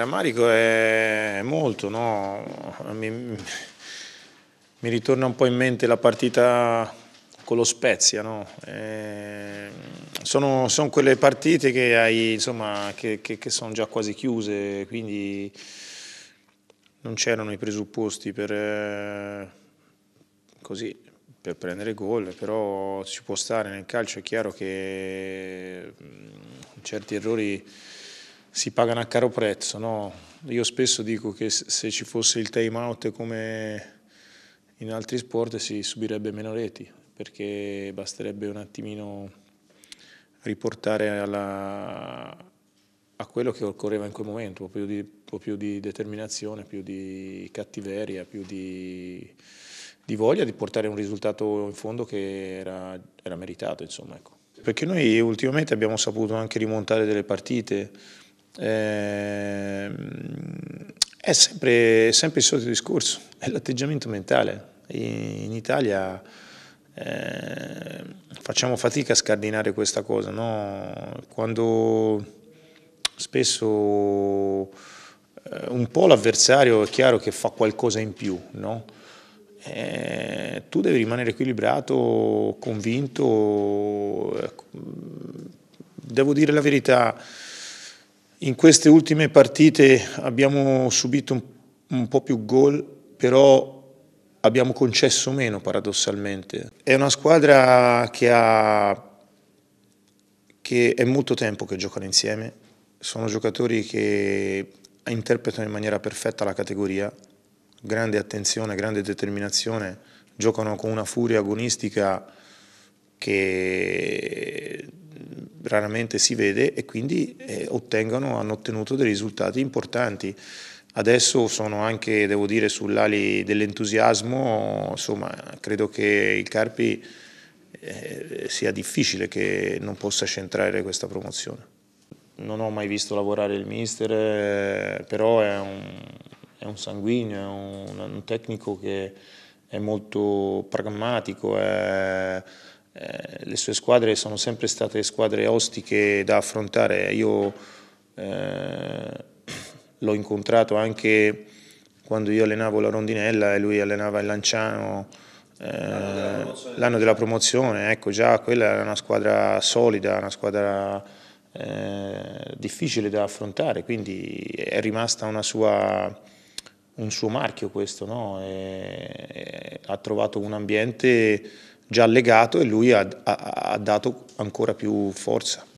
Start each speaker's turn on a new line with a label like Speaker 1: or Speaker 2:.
Speaker 1: Rammarico è molto, no? mi, mi, ritorna un po' in mente la partita con lo Spezia. No? Eh, sono, sono, quelle partite che, hai, insomma, che, che, che sono già quasi chiuse, quindi non c'erano i presupposti per, eh, così, per prendere gol, però ci può stare nel calcio, è chiaro che mm, certi errori si pagano a caro prezzo. No? Io spesso dico che se ci fosse il time out come in altri sport si subirebbe meno reti, perché basterebbe un attimino riportare alla, a quello che occorreva in quel momento, un po' più di, po più di determinazione, più di cattiveria, più di, di, voglia di portare un risultato in fondo che era, era meritato. Insomma, ecco. Perché noi ultimamente abbiamo saputo anche rimontare delle partite, Ehm, è sempre, è sempre il solito discorso, è l'atteggiamento mentale. In Italia eh, facciamo fatica a scardinare questa cosa, no? quando spesso eh, un po' l'avversario è chiaro che fa qualcosa in più, no? eh, tu devi rimanere equilibrato, convinto, ecco, mm, devo dire la verità, in queste ultime partite abbiamo subito un, un po' più gol, però abbiamo concesso meno paradossalmente. È una squadra che, ha, che è molto tempo che giocano insieme, sono giocatori che interpretano in maniera perfetta la categoria, grande attenzione, grande determinazione, giocano con una furia agonistica che raramente si vede e quindi eh, ottengono, hanno ottenuto dei risultati importanti. Adesso sono anche, devo dire, sull'ali dell'entusiasmo, insomma, credo che il Carpi eh, sia difficile che non possa centrare questa promozione. Non ho mai visto lavorare il mister, eh, però è un, è un, sanguigno, è un, un tecnico che è molto pragmatico, è, eh, le sue squadre sono sempre state squadre ostiche da affrontare. Io eh, l'ho incontrato anche quando io allenavo la Rondinella e lui allenava il Lanciano. Eh, l'anno della promozione, ecco già quella era una squadra solida, una squadra eh, difficile da affrontare, quindi è rimasta sua, un suo marchio questo, no? e, e ha trovato un ambiente già legato e lui ha, ha, ha dato ancora più forza.